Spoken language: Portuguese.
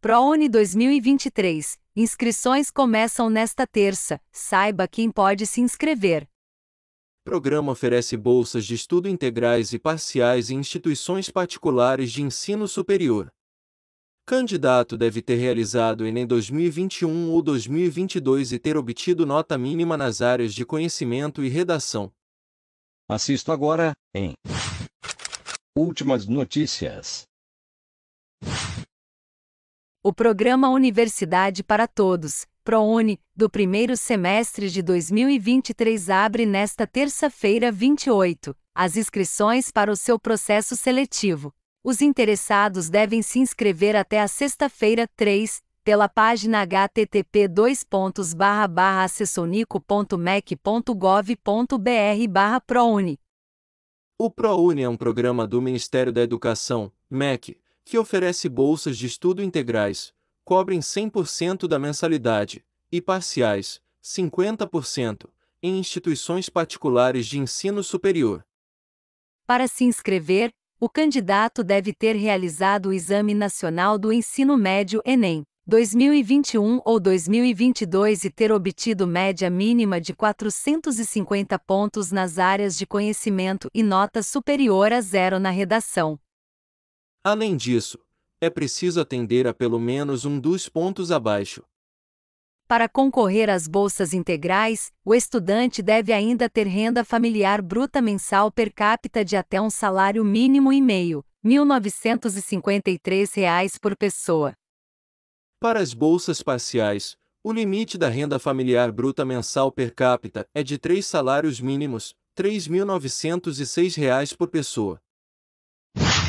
ProUni 2023. Inscrições começam nesta terça. Saiba quem pode se inscrever. Programa oferece bolsas de estudo integrais e parciais em instituições particulares de ensino superior. Candidato deve ter realizado Enem 2021 ou 2022 e ter obtido nota mínima nas áreas de conhecimento e redação. Assisto agora em Últimas notícias. O programa Universidade para Todos, ProUni, do primeiro semestre de 2023 abre nesta terça-feira 28 as inscrições para o seu processo seletivo. Os interessados devem se inscrever até a sexta-feira 3, pela página http acessonico.mec.gov.br prouni. O ProUni é um programa do Ministério da Educação, MEC, que oferece bolsas de estudo integrais, cobrem 100% da mensalidade, e parciais, 50%, em instituições particulares de ensino superior. Para se inscrever, o candidato deve ter realizado o Exame Nacional do Ensino Médio Enem 2021 ou 2022 e ter obtido média mínima de 450 pontos nas áreas de conhecimento e nota superior a zero na redação. Além disso, é preciso atender a pelo menos um dos pontos abaixo. Para concorrer às bolsas integrais, o estudante deve ainda ter renda familiar bruta mensal per capita de até um salário mínimo e meio, R$ 1.953 reais por pessoa. Para as bolsas parciais, o limite da renda familiar bruta mensal per capita é de três salários mínimos, R$ 3.906 por pessoa